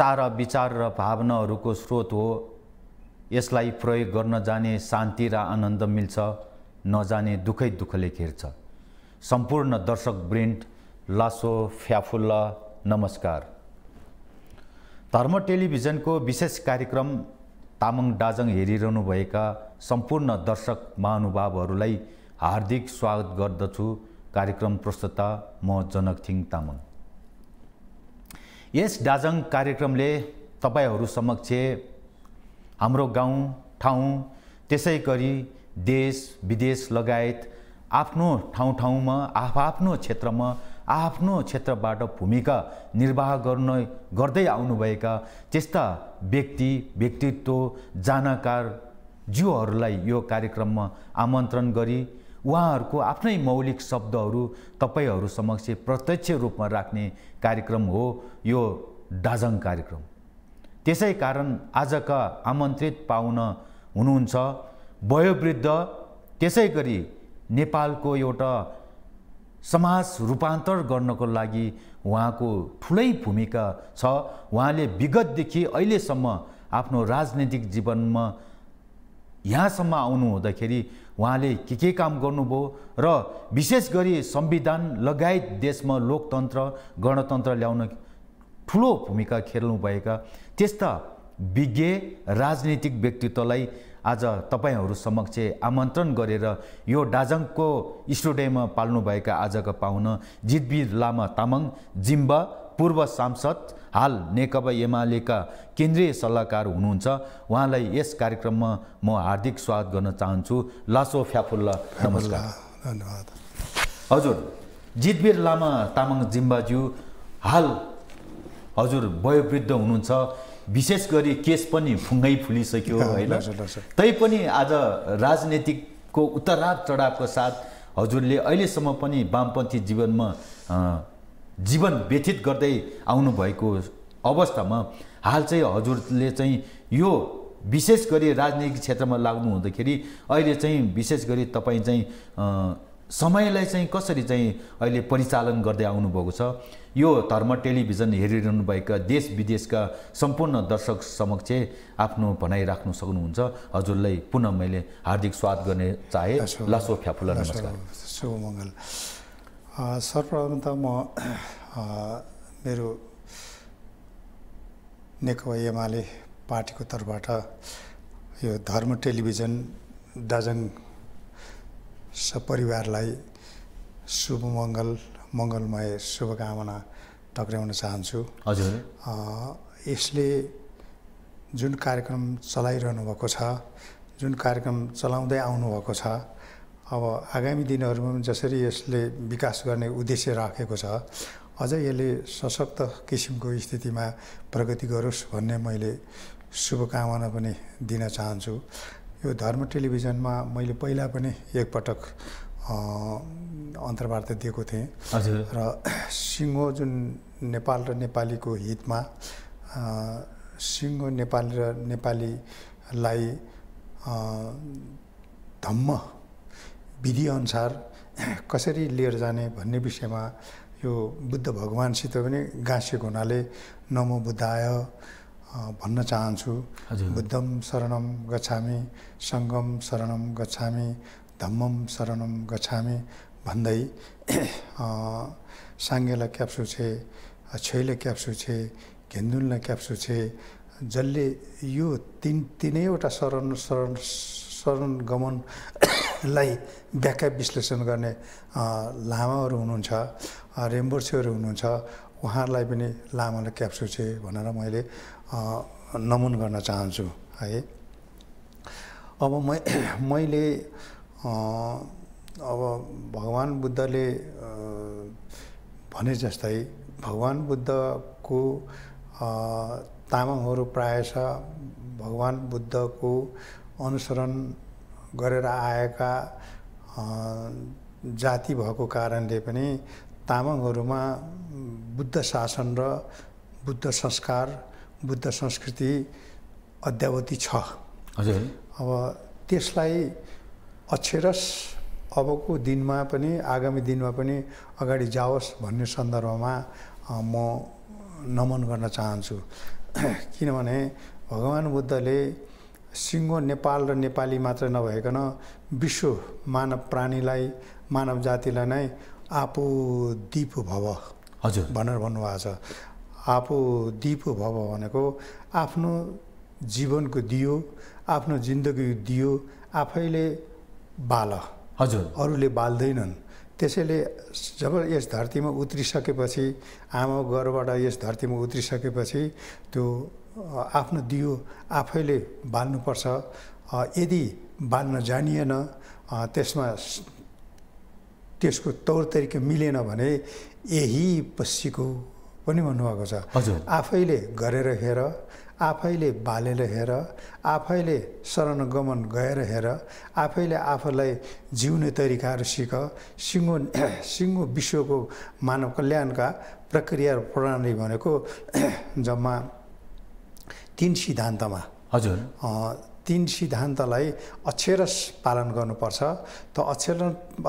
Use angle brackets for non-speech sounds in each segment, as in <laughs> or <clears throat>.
सारा विचार र भावनाहरूको स्रोत हो यसलाई प्रयोग गर्न जाने शान्ति र आनन्द मिल्छ नजाने दुःखै दुःखले घेर्छ सम्पूर्ण दर्शक ब्रिन्ट लासो फ्याफुल्ला नमस्कार धर्म टेलिभिजनको विशेष कार्यक्रम तामाङ डाजङ हेरिरहनुभएका सम्पूर्ण दर्शक महानुभावहरूलाई हार्दिक स्वागत गर्दछु कार्यक्रम प्रस्तुता म जनकथिङ तामाङ यस डाजङ कार्यक्रमले तपाईँहरू समक्ष हाम्रो गाउँ ठाउँ त्यसै गरी देश विदेश लगायत आफ्नो ठाउँ ठाउँमा आफ्नो क्षेत्रमा आफ्नो क्षेत्रबाट भूमिका निर्वाह गर्न गर्दै आउनुभएका त्यस्ता व्यक्ति व्यक्तित्व जानकार ज्यूहरूलाई यो कार्यक्रममा आमन्त्रण गरी उहाँहरूको आफ्नै मौलिक शब्दहरू तपाईँहरू समक्ष प्रत्यक्ष रूपमा राख्ने कार्यक्रम हो यो दाजङ कार्यक्रम त्यसै कारण आजका आमन्त्रित पाहुन हुनुहुन्छ वयोवृद्ध त्यसै गरी नेपालको एउटा समाज रूपान्तर गर्नको लागि उहाँको ठुलै भूमिका छ उहाँले विगतदेखि अहिलेसम्म आफ्नो राजनैतिक जीवनमा यहाँसम्म आउनु हुँदाखेरि उहाँले के के काम गर्नुभयो र विशेष गरी संविधान लगायत देशमा लोकतन्त्र गणतन्त्र ल्याउन ठुलो भूमिका खेल्नुभएका त्यस्ता विज्ञ राजनीतिक व्यक्तित्वलाई आज तपाईँहरू समक्ष आमन्त्रण गरेर यो दाजङको स्टुडियोमा पाल्नुभएका आजका पाहुना जितबीर लामा तामाङ जिम्बा पूर्व सांसद हाल नेकपा एमालेका केन्द्रीय सल्लाहकार हुनुहुन्छ उहाँलाई यस कार्यक्रममा म हार्दिक स्वागत गर्न चाहन्छु लासो फ्याफुल्ला नमस्कार धन्यवाद हजुर जितवीर लामा तामाङ जिम्बाज्यू हाल हजुर वयोवृद्ध हुनुहुन्छ विशेष गरी केस पनि फुङ्गै फुलिसक्यो <laughs> होइन तैपनि आज राजनीतिकको उतार चढावको साथ हजुरले अहिलेसम्म पनि वामपन्थी जीवनमा जीवन व्यतीत गर्दै आउनुभएको अवस्थामा हाल चाहिँ हजुरले चाहिँ यो विशेष गरी राजनीतिक क्षेत्रमा लाग्नु हुँदाखेरि अहिले चाहिँ विशेष गरी तपाईँ चाहिँ समयलाई चाहिँ कसरी चाहिँ अहिले परिचालन गर्दै आउनुभएको छ यो धर्म टेलिभिजन हेरिरहनुभएका देश विदेशका सम्पूर्ण दर्शक समक्ष आफ्नो भनाइ राख्नु सक्नुहुन्छ हजुरलाई पुनः मैले हार्दिक स्वागत गर्ने चाहे लासो फ्याफुला नमस्कार शुभ मङ्गल सर्वप्रथम त म मेरो नेकपा एमाले पार्टीको तर्फबाट यो धर्म टेलिभिजन दाजङ सपरिवारलाई शुभ मङ्गल मङ्गलमय शुभकामना टक्राउन चाहन्छु हजुर यसले जुन कार्यक्रम चलाइरहनु भएको छ जुन कार्यक्रम चलाउँदै आउनुभएको छ अब आगामी दिनहरूमा पनि जसरी यसले विकास गर्ने उद्देश्य राखेको छ अझ यसले सशक्त किसिमको स्थितिमा प्रगति गरोस् भन्ने मैले शुभकामना पनि दिन चाहन्छु यो धर्म टेलिभिजनमा मैले पहिला पनि एकपटक अन्तर्वार्ता दिएको थिएँ र सिङ्गो जुन नेपाल र नेपालीको हितमा सिङ्गो नेपाली र नेपालीलाई धम्म विधिअनुसार कसरी लिएर जाने भन्ने विषयमा यो बुद्ध भगवान्सित पनि गाँसिएको हुनाले नमो बुद्धाय भन्न चाहन्छु बुद्धम शरणम गछामी सङ्गम शरणम गछामी धम्मम शरणम गछामी भन्दै साङ्गेलाई क्याप्सु छे छैले क्याप्सु छे घेन्दुनलाई क्याप्सु छे जसले यो तिन तिनैवटा शरण शरण शरण गमन लाई व्याख्या विश्लेषण गर्ने लामाहरू हुनुहुन्छ रेम्बोर्सेहरू हुनुहुन्छ उहाँहरूलाई पनि लामाले क्याप्सुचे भनेर मैले नमुन गर्न चाहन्छु है अब म मैले अब भगवान् बुद्धले भने जस्तै भगवान् बुद्धको तामाङहरू प्रायः भगवान् बुद्धको अनुसरण गरेर आएका जाति भएको कारणले पनि तामाङहरूमा बुद्ध शासन र बुद्ध संस्कार बुद्ध संस्कृति अद्यावधि छ हजुर अब त्यसलाई अक्षरस अबको दिनमा पनि आगामी दिनमा पनि अगाडि जाओस् भन्ने सन्दर्भमा म नमन गर्न चाहन्छु <clears throat> किनभने भगवान् बुद्धले सिङ्गो नेपाल र नेपाली मात्र नभइकन विश्व मानव प्राणीलाई मानव जातिलाई नै आफू दिप भव हजुर भनेर भन्नुभएको छ आफू दिप भव भनेको आफ्नो जीवनको दियो आफ्नो जिन्दगी दियो आफैले बाल हजुर अरूले बाल्दैनन् त्यसैले जब यस धरतीमा उत्रिसकेपछि आमा घरबाट यस धरतीमा उत्रिसकेपछि त्यो आफ्नो दियो आफैले बाल्नुपर्छ यदि बाल्न जानिएन त्यसमा त्यसको तौर तरिका मिलेन भने यही पछिको पनि भन्नुभएको छ आफैले गरेर हेर आफैले बालेर हेर आफैले शरणगमन गएर हेर आफैले आफूलाई जिउने तरिकाहरू सिक सिङ्गो <clears throat> सिङ्गो विश्वको मानव कल्याणका प्रक्रिया र प्रणाली भनेको <clears throat> जम्मा तिन सिद्धान्तमा हजुर तिन सिद्धान्तलाई अक्षरस पालन गर्नुपर्छ त अक्षर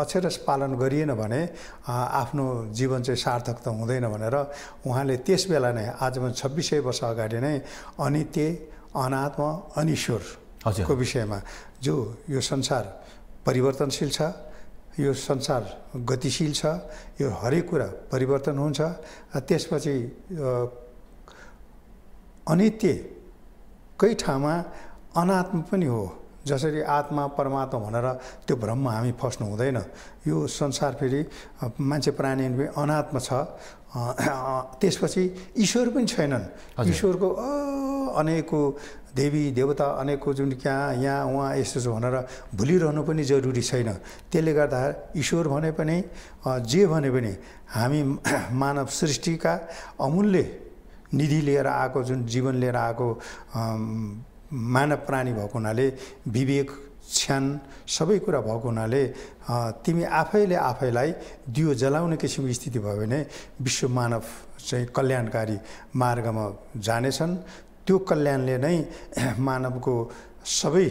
अक्षरस पालन गरिएन भने आफ्नो जीवन चाहिँ सार्थक त हुँदैन भनेर उहाँले त्यस बेला नै आजभन्दा छब्बिस सय वर्ष अगाडि नै अनित्य अनात्म अनिश्वर को विषयमा जो यो संसार परिवर्तनशील छ यो संसार गतिशील छ यो हरेक कुरा परिवर्तन हुन्छ त्यसपछि अनित्य कोही ठाउँमा अनात्म पनि हो जसरी आत्मा परमात्मा भनेर त्यो भ्रममा हामी फस्नु हुँदैन यो संसार फेरि मान्छे प्राणी अनात्म छ त्यसपछि ईश्वर पनि छैनन् ईश्वरको अनेकको देवी देवता अनेकको जुन क्या यहाँ उहाँ यस्तो छ भनेर भुलिरहनु पनि जरुरी छैन त्यसले गर्दा ईश्वर भने पनि जे भने पनि हामी मानव सृष्टिका अमूल्य निधि लिएर आएको जुन जीवन लिएर आएको मानव प्राणी भएको हुनाले विवेक क्षण सबै कुरा भएको हुनाले तिमी आफैले आफैलाई दियो जलाउने किसिमको स्थिति भयो भने विश्व मानव चाहिँ कल्याणकारी मार्गमा जानेछन् त्यो कल्याणले नै <clears throat> मानवको सबै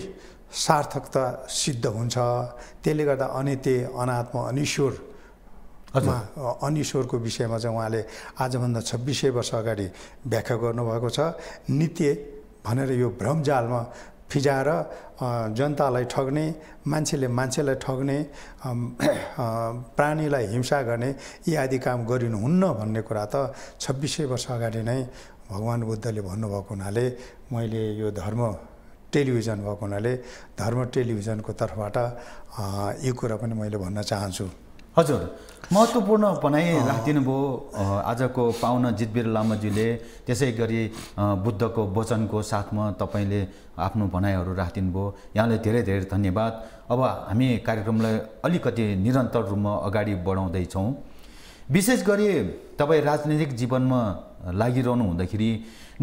सार्थकता सिद्ध हुन्छ त्यसले गर्दा अनित्य अनात्म अनिश्वर अनिश्वरको विषयमा चाहिँ उहाँले आजभन्दा छब्बिसै वर्ष अगाडि व्याख्या गर्नुभएको छ नित्य भनेर यो भ्रमजालमा फिजाएर जनतालाई ठग्ने मान्छेले मान्छेलाई ठग्ने प्राणीलाई हिंसा गर्ने यी आदि काम गरिनुहुन्न भन्ने कुरा त छब्बिसै वर्ष अगाडि नै भगवान् बुद्धले भन्नुभएको हुनाले मैले यो धर्म टेलिभिजन भएको हुनाले धर्म टेलिभिजनको तर्फबाट यो कुरा पनि मैले भन्न चाहन्छु हजुर महत्त्वपूर्ण भनाइ राखिदिनु भयो आजको पाहुना जितवीर लामाजीले त्यसै गरी बुद्धको वचनको साथमा तपाईँले आफ्नो भनाइहरू राखिदिनु भयो यहाँलाई धेरै धेरै धन्यवाद अब हामी कार्यक्रमलाई अलिकति निरन्तर रूपमा अगाडि बढाउँदैछौँ विशेष गरी तपाईँ राजनैतिक जीवनमा लागिरहनु हुँदाखेरि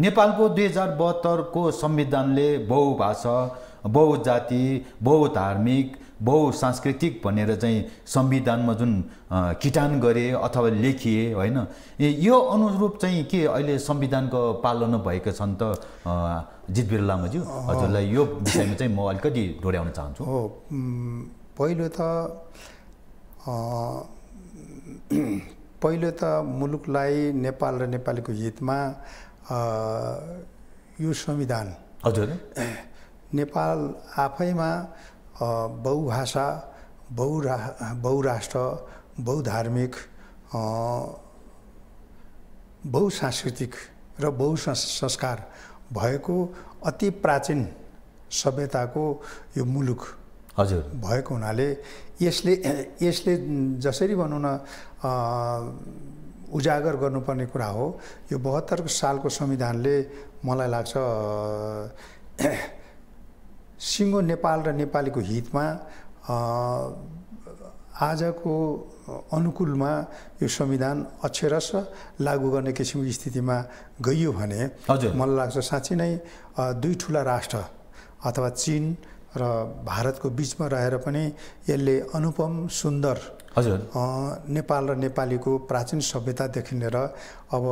नेपालको दुई हजार बहत्तरको संविधानले बहुभाषा बहुजाति बहुधार्मिक बहुसांस्कृतिक भनेर चाहिँ संविधानमा जुन किटान गरे अथवा लेखिए होइन यो अनुरूप चाहिँ के अहिले संविधानको पालना भएका छन् त जितवीर लामाज्यू हजुरलाई यो विषयमा चाहिँ म अलिकति डोर्याउन चाहन्छु हो पहिलो त पहिलो त मुलुकलाई नेपाल र नेपालीको हितमा यो संविधान हजुर <coughs> नेपाल आफैमा बहुभाषा बहुरा बहुराष्ट्र बहुधार्मिक बहुसांस्कृतिक र बहु संस्कार भएको अति प्राचीन सभ्यताको यो मुलुक हजुर भएको हुनाले यसले यसले जसरी भनौँ न उजागर गर्नुपर्ने कुरा हो यो बहत्तर सालको संविधानले मलाई लाग्छ सिङ्गो नेपाल र नेपालीको हितमा आजको अनुकूलमा यो संविधान अक्षरस लागू गर्ने किसिमको स्थितिमा गइयो भने मलाई लाग्छ साँच्चै नै दुई ठुला राष्ट्र अथवा चिन र भारतको बिचमा रहेर पनि यसले अनुपम सुन्दर हजुर नेपाल र नेपालीको प्राचीन सभ्यतादेखि लिएर अब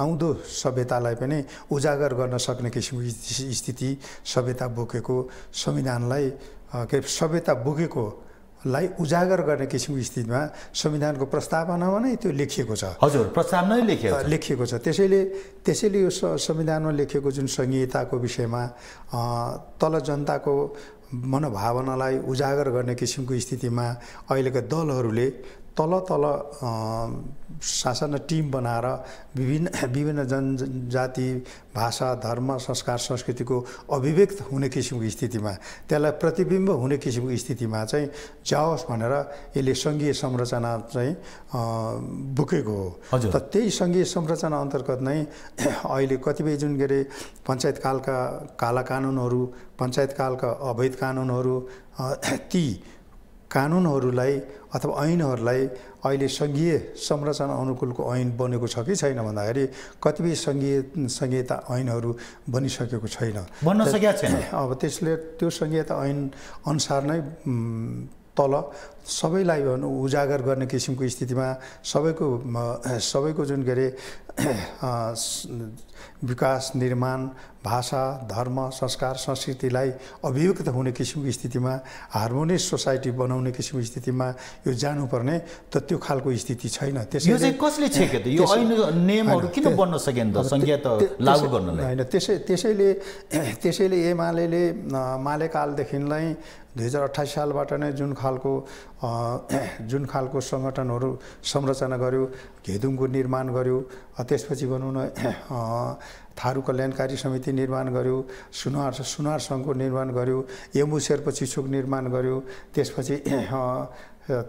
आउँदो सभ्यतालाई पनि उजागर गर्न सक्ने किसिमको स्थिति सभ्यता बोकेको संविधानलाई के सभ्यता बोकेको लाई उजागर गर्ने किसिमको स्थितिमा संविधानको प्रस्तावनामा नै त्यो लेखिएको छ हजुर प्रस्तावना लेखिएको लेखिएको छ त्यसैले त्यसैले यो संविधानमा लेखिएको जुन सङ्घीयताको विषयमा तल जनताको मनोभावनालाई उजागर गर्ने किसिमको स्थितिमा अहिलेका दलहरूले तल तल सासाना टिम बनाएर विभिन्न विभिन्न जनजाति भाषा धर्म संस्कार संस्कृतिको अभिव्यक्त हुने किसिमको स्थितिमा त्यसलाई प्रतिबिम्ब हुने किसिमको स्थितिमा चाहिँ जाओस् भनेर यसले सङ्घीय संरचना चाहिँ बोकेको हो त त्यही सङ्घीय संरचना अन्तर्गत नै <clears throat> अहिले कतिपय जुन के अरे पञ्चायतकालका काला कानुनहरू पञ्चायतकालका अवैध कानुनहरू <clears throat> ती कानुनहरूलाई अथवा ऐनहरूलाई अहिले सङ्घीय संरचना अनुकूलको ऐन बनेको छ कि छैन भन्दाखेरि कतिपय सङ्घीय संहिता ऐनहरू बनिसकेको छैन बन्न सकेका छैन <coughs> अब त्यसले त्यो संहिता ऐन अनुसार नै तल सबैलाई उजागर गर्ने किसिमको स्थितिमा सबैको सबैको जुन के अरे विकास निर्माण भाषा धर्म संस्कार संस्कृतिलाई अभिव्यक्त हुने किसिमको स्थितिमा हार्मोनियस सोसाइटी बनाउने किसिमको स्थितिमा यो जानुपर्ने त त्यो खालको स्थिति छैन नियमहरू किन बन्न सकेन होइन त्यसै त्यसैले त्यसैले एमाले माले दुई हजार अठाइस सालबाट नै जुन खालको <clears throat> जुन खालको सङ्गठनहरू संरचना गर्यो घेदुङको निर्माण गर्यो त्यसपछि भनौँ न थारू कल्याणकारी समिति निर्माण गर्यो सुनार सुनार सङ्घको निर्माण गर्यो यमुसेर्प सुख निर्माण गर्यो त्यसपछि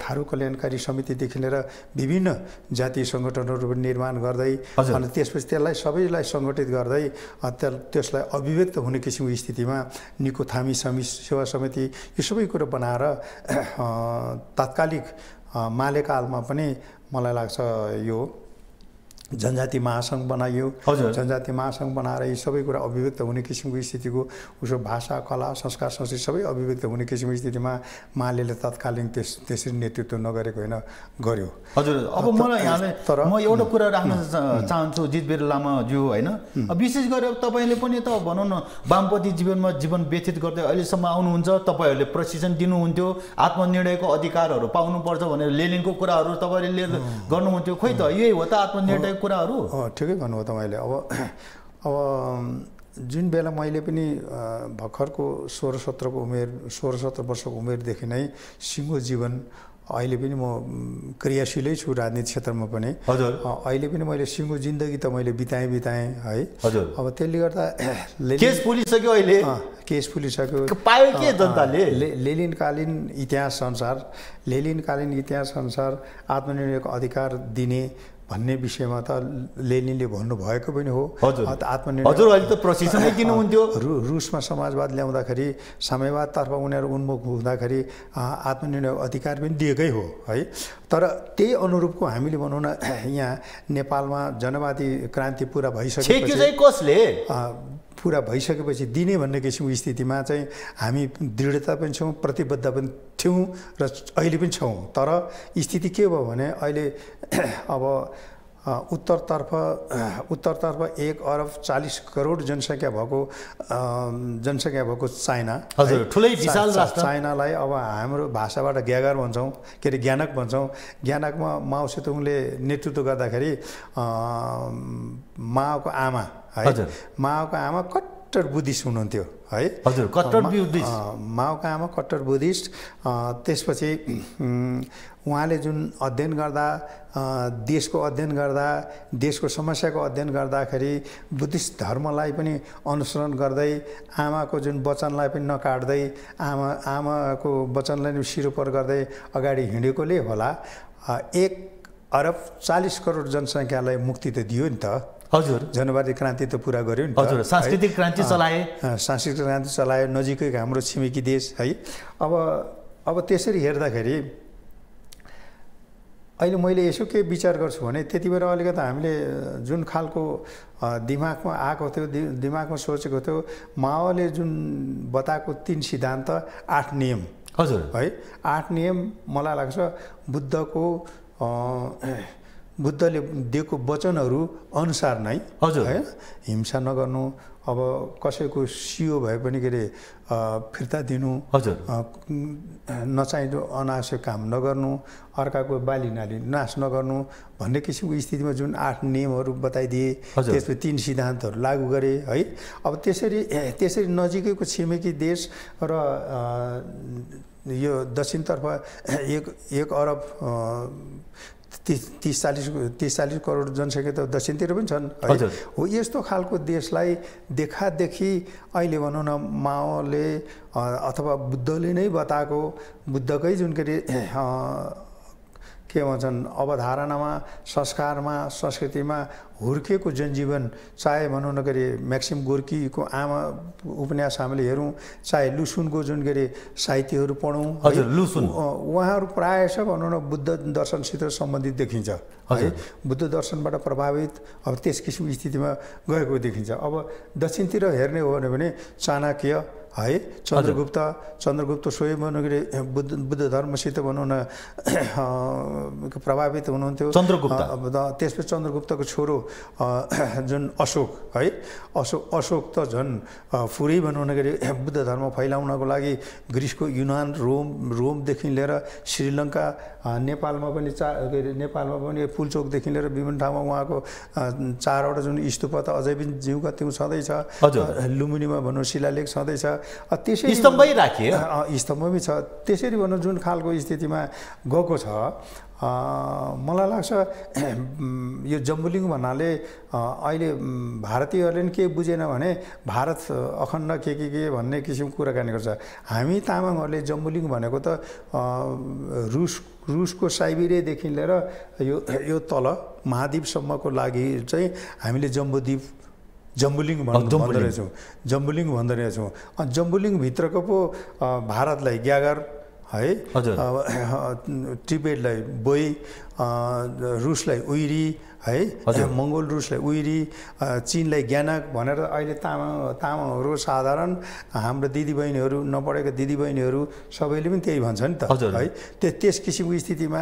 थारू कल्याणकारी समितिदेखि लिएर विभिन्न जातीय सङ्गठनहरू पनि निर्माण गर्दै अनि त्यसपछि त्यसलाई सबैलाई सङ्गठित गर्दै त्यसलाई अभिव्यक्त हुने किसिमको स्थितिमा निको थामी समि सेवा समिति यो सबै कुरो बनाएर तात्कालिक मालेकालमा पनि मलाई लाग्छ यो जनजाति महासङ्घ बनाइयो हजुर जनजाति महासङ्घ बनाएर यी सबै कुरा अभिव्यक्त हुने किसिमको स्थितिको उसको भाषा कला संस्कार संस्कृति सबै अभिव्यक्त हुने किसिमको स्थितिमा मालेले तत्कालीन त्यस त्यसरी नेतृत्व नगरेको होइन गर्यो हजुर अब मलाई यहाँले तर म एउटा कुरा राख्न चाहन्छु जित लामा लामाज्यू होइन विशेष गरेर तपाईँले पनि त भनौँ न वामपति जीवनमा जीवन व्यतीत गर्दै अहिलेसम्म आउनुहुन्छ तपाईँहरूले प्रशिक्षण दिनुहुन्थ्यो आत्मनिर्णयको अधिकारहरू पाउनुपर्छ भनेर लेलिङको कुराहरू तपाईँले गर्नुहुन्थ्यो खोइ त यही हो त आत्मनिर्णय कुराहरू ठिकै भन्नुभयो तपाईँले अब अब जुन बेला मैले पनि भर्खरको सोह्र सत्रको उमेर सोह्र सत्र वर्षको उमेरदेखि नै सिङ्गो जीवन अहिले पनि म क्रियाशीलै छु राजनीति क्षेत्रमा पनि हजुर अहिले पनि मैले सिङ्गो जिन्दगी त मैले बिताएँ बिताएँ है हजुर अब त्यसले गर्दा <coughs> केस पुलिसक्यो अहिले केस पुलिसक्यो पायो के जनताले लेलिनकालीन इतिहास अनुसार लेलिनकालीन इतिहास अनुसार आत्मनिर्णयको अधिकार दिने भन्ने विषयमा त लेनिनले भन्नुभएको पनि हो हजुर अहिले त प्रशिक्षणै किन हुन्थ्यो रु रुसमा समाजवाद ल्याउँदाखेरि साम्यवादतर्फ उनीहरू उन्मुख हुँदाखेरि आत्मनिर्णय अधिकार पनि दिएकै हो है तर त्यही अनुरूपको हामीले भनौँ न यहाँ नेपालमा जनवादी क्रान्ति पुरा भइसक्यो कसले पुरा भइसकेपछि दिने भन्ने किसिमको स्थितिमा चाहिँ हामी दृढता पनि छौँ प्रतिबद्ध पनि थियौँ र अहिले पनि छौँ तर स्थिति के भयो भने अहिले <clears throat> अब उत्तरतर्फ <clears throat> उत्तरतर्फ एक अरब चालिस करोड जनसङ्ख्या भएको जनसङ्ख्या भएको चाइना हजुर ठुलै विशाल चाइनालाई अब हाम्रो भाषाबाट ग्यागर भन्छौँ के अरे ज्ञानक भन्छौँ ज्ञानकमा माओ सेतुङले नेतृत्व गर्दाखेरि माओको आमा है माओको आमा कट कट्टर बुद्धिस्ट हुनुहुन्थ्यो है हजुर कट्टर बुद्धिस्ट आमा कट्टर बुद्धिस्ट त्यसपछि उहाँले जुन अध्ययन गर्दा देशको अध्ययन गर्दा देशको समस्याको अध्ययन गर्दाखेरि बुद्धिस्ट धर्मलाई पनि अनुसरण गर्दै आमाको जुन वचनलाई पनि नकाट्दै आमा आमाको वचनलाई पनि सिरोपर गर्दै अगाडि हिँडेकोले होला एक अरब चालिस करोड जनसङ्ख्यालाई मुक्ति त दियो नि त हजुर जनवादी क्रान्ति त पुरा गऱ्यो नि हजुर सांस्कृतिक क्रान्ति चलाए सांस्कृतिक क्रान्ति चलायो नजिकै हाम्रो छिमेकी देश है अब अब त्यसरी हेर्दाखेरि अहिले मैले यसो के विचार गर्छु भने त्यति बेला अलिकति हामीले जुन खालको दिमागमा आएको थियो दि दिमागमा सोचेको थियो माओले जुन बताएको तिन सिद्धान्त आठ नियम हजुर है आठ नियम मलाई लाग्छ बुद्धको बुद्धले दिएको वचनहरू अनुसार नै हजुर है हिंसा नगर्नु अब कसैको सियो भए पनि के अरे फिर्ता दिनु हजुर नचाहिँदो अनावश्यक काम नगर्नु अर्काको बाली नाली नाश नगर्नु भन्ने किसिमको स्थितिमा जुन आठ नियमहरू बताइदिए त्यसको तिन सिद्धान्तहरू लागू गरे है अब त्यसरी त्यसरी नजिकैको छिमेकी देश र यो दक्षिणतर्फ एक एक अरब तिस तिस चालिस तिस चालिस करोड जनसङ्ख्या त दक्षिणतिर पनि छन् है हो यस्तो खालको देशलाई देखादेखि अहिले भनौँ न माओले अथवा बुद्धले नै बताएको बुद्धकै जुन के अरे के भन्छन् अवधारणामा संस्कारमा संस्कृतिमा हुर्केको जनजीवन चाहे भनौँ न के अरे म्याक्सिम गोर्कीको आमा उपन्यास हामीले हेरौँ चाहे लुसुनको जुन के अरे साहित्यहरू पढौँ हजुर लुसुन उहाँहरू प्रायः भनौँ न बुद्ध दर्शनसित सम्बन्धित देखिन्छ है बुद्ध दर्शनबाट प्रभावित अब त्यस किसिमको स्थितिमा गएको देखिन्छ अब दक्षिणतिर हेर्ने हो भने चाणक्य है चन्द्रगुप्त चन्द्रगुप्त स्वयं के अरे बुद्ध बुद्ध धर्मसित भनौँ न प्रभावित हुनुहुन्थ्यो चन्द्रगुप्त त्यसपछि चन्द्रगुप्तको छोरो जुन अशोक है अशोक अशोक त झन् फुरै भनौँ न के अरे बुद्ध धर्म फैलाउनको लागि ग्रिसको युनान रोम रोमदेखि लिएर श्रीलङ्का नेपालमा पनि चा के अरे नेपालमा पनि फुलचोकदेखि लिएर विभिन्न ठाउँमा उहाँको चारवटा जुन स्तूप त अझै पनि जिउका त्यहाँ छँदैछ लुम्बिनीमा भनौँ शिलालेख छँदैछ त्यसै स्तम्भै राखियो स्तम्भ छ त्यसरी भनौँ जुन खालको स्थितिमा गएको छ मलाई लाग्छ <clears throat> यो जम्बुलिङ भन्नाले अहिले भारतीयहरूले पनि के बुझेन भने भारत अखण्ड के के के भन्ने किसिमको कुराकानी गर्छ हामी तामाङहरूले जम्बुलिङ भनेको त रुस रुसको साइबेरियादेखि लिएर यो यो तल महाद्वीपसम्मको लागि चाहिँ हामीले जम्बुद्वीप जम्बुलिङ भन्दो रहेछौँ जम्बुलिङ भन्दो रहेछौँ जम्बुलिङभित्रको पो भारतलाई ग्यागर है टिबेटलाई बोई रुसलाई उइरी है मङ्गोल रुसलाई उइरी चिनलाई ज्ञानक भनेर अहिले तामाङ तामाङहरू साधारण हाम्रो दिदीबहिनीहरू नपढेको दिदीबहिनीहरू सबैले पनि त्यही भन्छ नि त है त्यो त्यस किसिमको स्थितिमा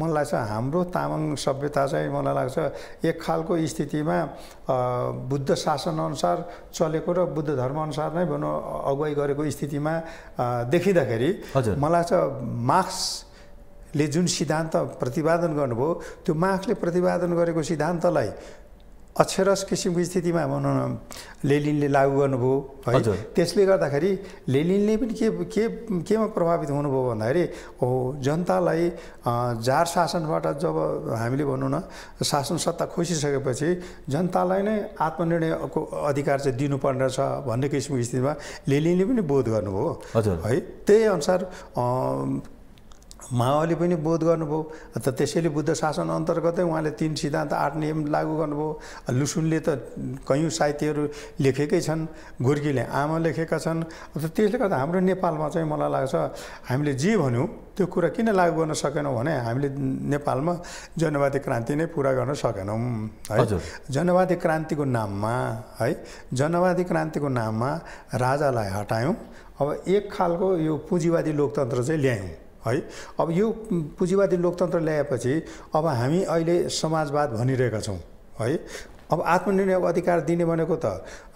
मलाई लाग्छ हाम्रो तामाङ सभ्यता चाहिँ मलाई लाग्छ एक खालको स्थितिमा बुद्ध शासनअनुसार चलेको र बुद्ध धर्मअनुसार नै भनौँ अगुवाई गरेको स्थितिमा देखिँदाखेरि मलाई लाग्छ मार्क्स ले जुन सिद्धान्त प्रतिपादन गर्नुभयो त्यो मार्क्सले प्रतिपादन गरेको सिद्धान्तलाई अक्षरस किसिमको स्थितिमा भनौँ न लेलिनले लागू गर्नुभयो है त्यसले गर्दाखेरि लेलिनले पनि के के केमा प्रभावित हुनुभयो भन्दाखेरि हो जनतालाई जार शासनबाट जब हामीले भनौँ न शासन सत्ता खोसिसकेपछि जनतालाई नै आत्मनिर्णयको अधिकार चाहिँ दिनुपर्ने रहेछ भन्ने किसिमको स्थितिमा लेलिनले पनि बोध गर्नुभयो हजुर है त्यही अनुसार माओले पनि बोध गर्नुभयो त त्यसैले बुद्ध शासन अन्तर्गतै उहाँले तिन सिद्धान्त आठ नियम लागू गर्नुभयो लुसुनले त कयौँ साहित्यहरू लेखेकै छन् गुर्कीले आमा लेखेका छन् अन्त त्यसले गर्दा हाम्रो नेपालमा चाहिँ मलाई लाग्छ हामीले जे भन्यौँ त्यो कुरा किन लागू गर्न सकेनौँ भने हामीले नेपालमा जनवादी क्रान्ति नै पुरा गर्न सकेनौँ है जनवादी क्रान्तिको नाममा है जनवादी क्रान्तिको नाममा राजालाई हटायौँ अब एक खालको यो पुँजीवादी लोकतन्त्र चाहिँ ल्यायौँ है अब यो पुँजीवादी लोकतन्त्र ल्याएपछि अब हामी अहिले समाजवाद भनिरहेका छौँ है अब आत्मनिर्णय अधिकार दिने भनेको त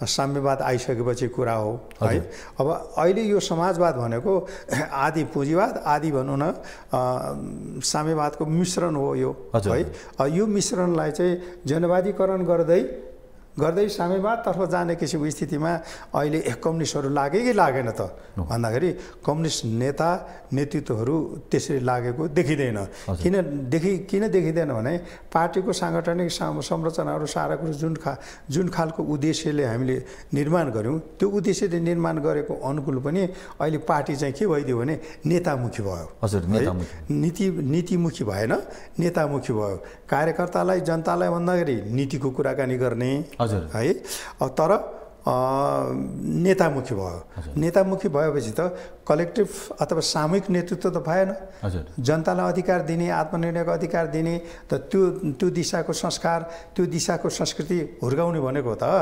साम्यवाद आइसकेपछि कुरा हो है अब अहिले यो समाजवाद भनेको <clears throat> आदि पुँजीवाद आदि भनौँ न साम्यवादको मिश्रण हो यो है यो मिश्रणलाई चाहिँ जनवादीकरण गर्दै गर्दै साम्यवादतर्फ जाने किसिमको स्थितिमा अहिले कम्युनिस्टहरू लागे कि लागेन त भन्दाखेरि कम्युनिस्ट नेता नेतृत्वहरू त्यसरी लागेको देखिँदैन किन देखि किन देखिँदैन भने पार्टीको साङ्गठनिक संरचनाहरू सारा कुरो जुन खा जुन खालको उद्देश्यले हामीले निर्माण गऱ्यौँ त्यो उद्देश्यले निर्माण गरेको अनुकूल पनि अहिले पार्टी चाहिँ के भइदियो भने नेतामुखी भयो हजुर नीति नीतिमुखी भएन नेतामुखी भयो कार्यकर्तालाई जनतालाई भन्दाखेरि नीतिको कुराकानी गर्ने हजुर है तर नेतामुखी भयो नेतामुखी भएपछि त कलेक्टिभ अथवा सामूहिक नेतृत्व त भएन जनतालाई अधिकार दिने आत्मनिर्णयको अधिकार दिने त त्यो त्यो दिशाको संस्कार त्यो दिशाको संस्कृति हुर्काउने भनेको त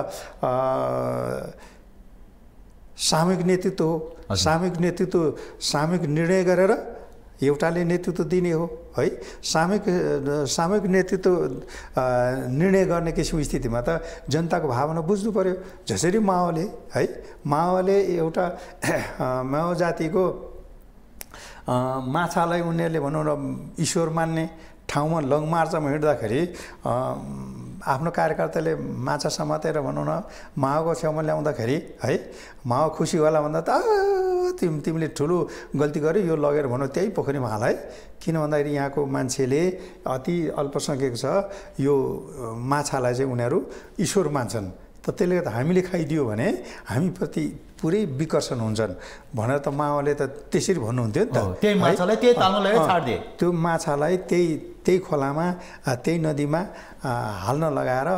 सामूहिक नेतृत्व हो सामूहिक नेतृत्व सामूहिक निर्णय गरेर एउटाले नेतृत्व दिने हो है सामूहिक सामूहिक नेतृत्व निर्णय गर्ने किसिम स्थितिमा त जनताको भावना बुझ्नु पऱ्यो जसरी माओले है माओले एउटा माओ जातिको माछालाई उनीहरूले भनौँ न ईश्वर मान्ने ठाउँमा लङ मार्चमा हिँड्दाखेरि आफ्नो कार्यकर्ताले माछा समातेर भनौँ न माओको छेउमा ल्याउँदाखेरि है माओ खुसी होला भन्दा त तिम तिमीले ठुलो गल्ती गर्यो यो लगेर भनौँ त्यही पोखरीमा हाल किन भन्दाखेरि यहाँको मान्छेले अति अल्पसङ्ख्यक छ यो माछालाई चाहिँ उनीहरू ईश्वर मान्छन् त त्यसले गर्दा हामीले खाइदियो भने हामीप्रति पुरै विकर्षण हुन्छन् भनेर त माओले त त्यसरी भन्नुहुन्थ्यो नि त त्यही त्यही माछालाई त्यो माछालाई त्यही त्यही खोलामा त्यही नदीमा हाल्न लगाएर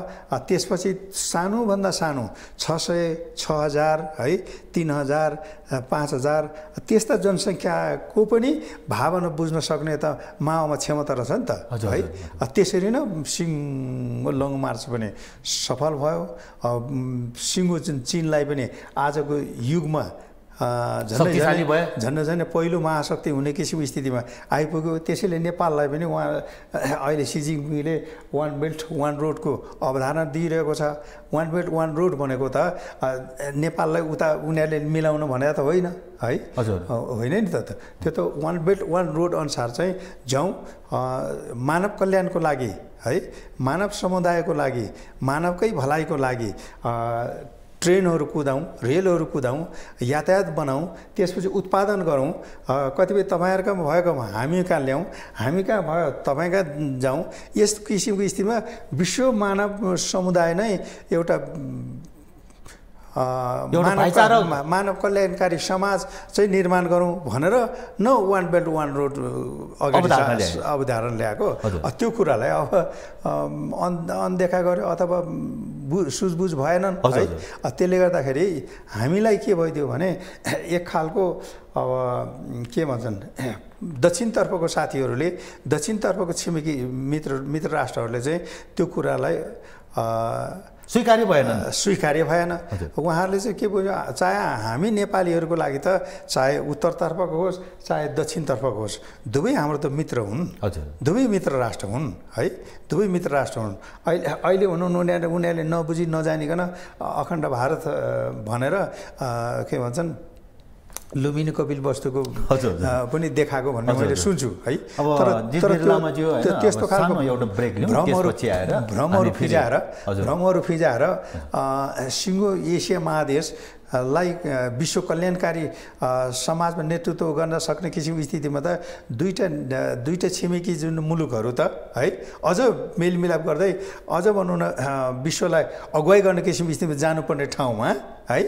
त्यसपछि सानोभन्दा सानो छ सय छ हजार है तिन हजार पाँच हजार त्यस्ता जनसङ्ख्याको पनि भावना बुझ्न सक्ने त माओमा क्षमता रहेछ नि त है त्यसरी नै सिङ्गो लङ मार्च पनि सफल भयो सिङ्गो चिनलाई पनि आजको युगमा झन्डै झन्डै झन्डै पहिलो महाशक्ति हुने किसिमको स्थितिमा आइपुग्यो त्यसैले नेपाललाई पनि उहाँ <coughs> अहिले सी जिनपिङले वान बेल्ट वान रोडको अवधारणा दिइरहेको छ वान बेल्ट वान रोड भनेको त नेपाललाई उता उनीहरूले मिलाउनु भने त होइन है हजुर होइन नि त त्यो त वान बेल्ट वान रोड अनुसार चाहिँ जाउँ मानव कल्याणको लागि है मानव समुदायको लागि मानवकै भलाइको लागि ट्रेनहरू कुदाउँ रेलहरू कुदाउँ यातायात बनाऊँ त्यसपछि उत्पादन गरौँ कतिपय तपाईँहरूका भएको हामी कहाँ ल्याउँ हामी कहाँ भयो तपाईँ कहाँ जाउँ यस किसिमको स्थितिमा विश्व मानव समुदाय नै एउटा भाइचारा मानव कल्याणकारी समाज चाहिँ निर्माण गरौँ भनेर न वान बेल्ट वान रोड अगाडि अवधारणा ल्याएको त्यो कुरालाई अब अनदेखा गर्यो अथवा बु सुझबुझ भएनन् है त्यसले गर्दाखेरि हामीलाई के भइदियो भने <coughs> एक खालको अब के भन्छन् <coughs> दक्षिणतर्फको साथीहरूले दक्षिणतर्फको छिमेकी मित्र मित्र राष्ट्रहरूले चाहिँ त्यो कुरालाई स्वीकार्य भएन स्वीकार्य भएन उहाँहरूले चाहिँ के बुझ्यो चाहे हामी नेपालीहरूको लागि त चाहे उत्तरतर्फको होस् चाहे दक्षिणतर्फको होस् दुवै हाम्रो त मित्र हुन् हजुर दुवै मित्र राष्ट्र हुन् है दुवै मित्र राष्ट्र हुन् अहिले अहिले हुनु उनीहरूले उनीहरूले नबुझी नजानिकन अखण्ड भारत भनेर के भन्छन् लुम्बिनी कपिल वस्तुको पनि देखाएको भन्ने मैले सुन्छु है तर त्यस्तो खालको भ्रमहरू भ्रमहरू फिजाएर भ्रमहरू फिजाएर सिङ्गो एसिया महादेश लाई विश्व कल्याणकारी समाजमा नेतृत्व गर्न सक्ने किसिमको स्थितिमा त दुईवटा दुईवटा छिमेकी जुन मुलुकहरू त है अझ मेलमिलाप गर्दै अझ भनौँ न विश्वलाई अगुवाई गर्ने किसिमको स्थितिमा जानुपर्ने ठाउँमा है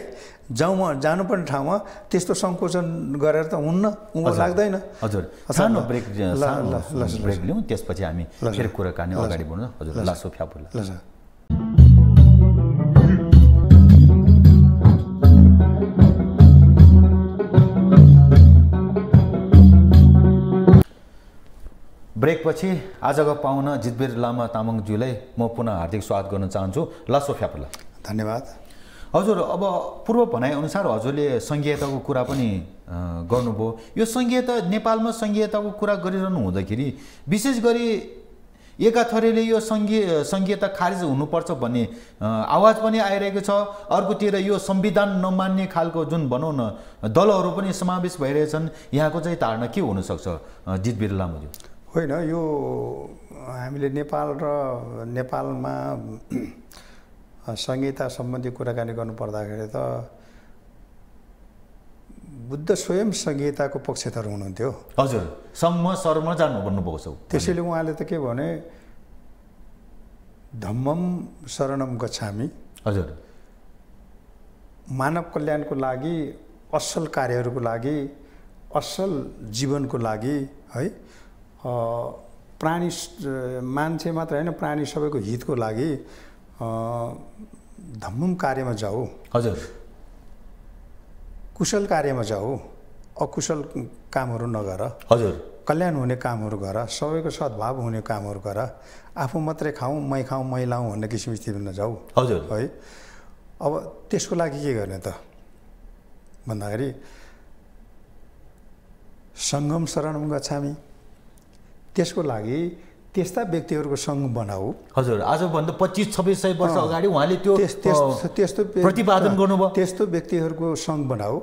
जाउँ जानुपर्ने ठाउँमा त्यस्तो सङ्कोचन गरेर त हुन्न उँभो लाग्दैन हजुर सानो ब्रेक ब्रेक लिउँ त्यसपछि हामी फेरि कुराकानी अगाडि बढ्नु हजुर लासो फ्यापुल्ला ब्रेकपछि आजको पाहुना जितवीर लामा तामाङज्यूलाई म पुनः हार्दिक स्वागत गर्न चाहन्छु लासो फ्यापल्ला धन्यवाद हजुर अब पूर्व भनाइअनुसार हजुरले सङ्घीयताको कुरा पनि गर्नुभयो यो सङ्घीयता नेपालमा सङ्घीयताको कुरा गरिरहनु हुँदाखेरि विशेष गरी एकाथरीले यो सङ्घीय सङ्घीयता खारेज हुनुपर्छ भन्ने आवाज पनि आइरहेको छ अर्कोतिर यो संविधान नमान्ने खालको जुन भनौँ न दलहरू पनि समावेश भइरहेछन् यहाँको चाहिँ धारणा के हुनसक्छ जितवीर लामाज्यू होइन यो हामीले नेपाल र नेपालमा <clears throat> संहिता सम्बन्धी कुराकानी गर्नुपर्दाखेरि त बुद्ध स्वयं संहिताको पक्षधर हुनुहुन्थ्यो हजुर सम्म सर्म जान्नु भन्नुभएको छ त्यसैले उहाँले त के भने धम्मम शरणम गच्छामी हजुर मानव कल्याणको लागि असल कार्यहरूको लागि असल जीवनको लागि है प्राणी मान्छे मात्र होइन प्राणी सबैको हितको लागि धम्मुम कार्यमा जाऊ हजुर कुशल कार्यमा जाऊ अकुशल कामहरू नगर हजुर कल्याण हुने कामहरू गर सबैको सद्भाव हुने कामहरू गर आफू मात्रै खाऊ मै खाउँ मै लाउँ भन्ने किसिम स्थिति नजाऊ हजुर है अब त्यसको लागि के गर्ने त भन्दाखेरि सङ्गम शरणम गछामी त्यसको लागि त्यस्ता व्यक्तिहरूको सङ्घ बनाऊ हजुर आजभन्दा पच्चिस छब्बिस सय वर्ष अगाडि उहाँले त्यो त्यस्तो प्रतिपादन गर्नुभयो त्यस्तो व्यक्तिहरूको सङ्घ बनाऊ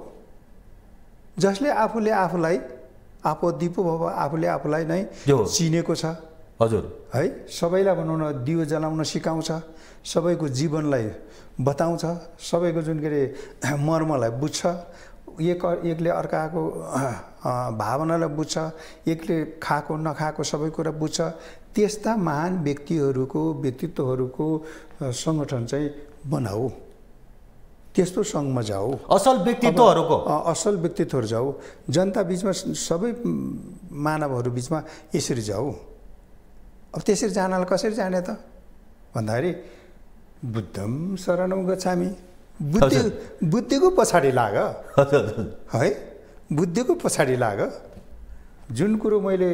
जसले आफूले आफूलाई आफू दिपो भव आफूले आफूलाई नै चिनेको छ हजुर है सबैलाई भनौँ न दियो जलाउन सिकाउँछ सबैको जीवनलाई बताउँछ सबैको जुन के अरे मर्मलाई बुझ्छ एक एकले अर्काको भावनालाई बुझ्छ एकले खाएको नखाएको सबै कुरा बुझ्छ त्यस्ता महान व्यक्तिहरूको व्यक्तित्वहरूको सङ्गठन चाहिँ बनाऊ त्यस्तो सङ्घमा जाऊ असल व्यक्तित्वहरूको असल व्यक्तित्वहरू जाऊ जनता बिचमा सबै मानवहरू बिचमा यसरी जाऊ अब त्यसरी जानलाई कसरी जाने त भन्दाखेरि बुद्धम शरणम गच्छामी बुद्धि बुद्धिको पछाडि लाग है बुद्धिको पछाडि लाग जुन कुरो मैले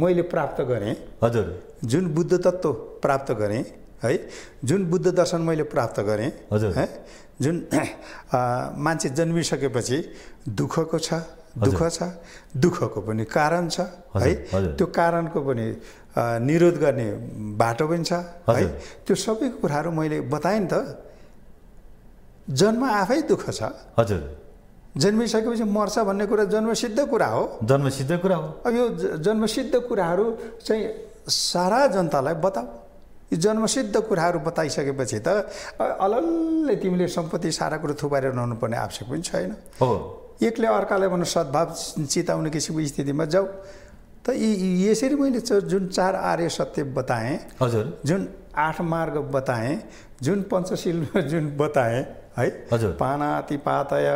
मैले प्राप्त गरेँ हजुर जुन बुद्ध तत्त्व प्राप्त गरेँ है जुन बुद्ध दर्शन मैले प्राप्त गरेँ हजुर है जुन मान्छे जन्मिसकेपछि दुःखको छ दुःख छ दुःखको पनि कारण छ है त्यो कारणको पनि निरोध गर्ने बाटो पनि छ है त्यो सबै कुराहरू मैले बताएँ नि त जन्म आफै दुःख छ हजुर जन्मिसकेपछि मर्छ भन्ने कुरा जन्मसिद्ध कुरा हो जन्मसिद्ध कुरा हो अब यो जन्मसिद्ध कुराहरू चाहिँ सारा जनतालाई बताऊ यो जन्मसिद्ध कुराहरू बताइसकेपछि त अलल्लै तिमीले सम्पत्ति सारा कुरो थुपारेर रहनु पर्ने आवश्यक पनि छैन हो एकले अर्कालाई भनौँ सद्भाव चिताउने किसिमको स्थितिमा जाऊ त यी यसरी मैले जुन चार आर्य सत्य बताएँ हजुर जुन आठ मार्ग बताएँ जुन पञ्चशील <laughs> जुन बताएँ है हजुर पानाति पातय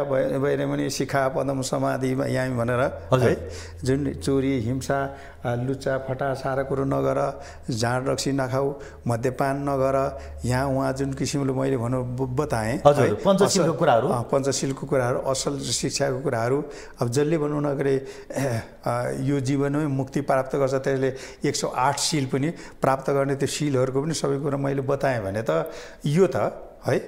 भने शिखा पदम समाधिमा यहाँ भनेर है जुन चोरी हिंसा लुच्चा फटा सारा कुरो नगर झाँड रक्सी नखाऊ मद्यपान नगर यहाँ उहाँ जुन किसिमले मैले भनौँ बताएँ पञ्चशीलको कुराहरू पञ्चशीलको कुराहरू असल शिक्षाको कुराहरू अब जसले भनौँ न गरे यो जीवनमै मुक्ति प्राप्त गर्छ त्यसले एक सौ आठ सिल पनि प्राप्त गर्ने त्यो सिलहरूको पनि सबै कुरा मैले बताएँ भने त यो त है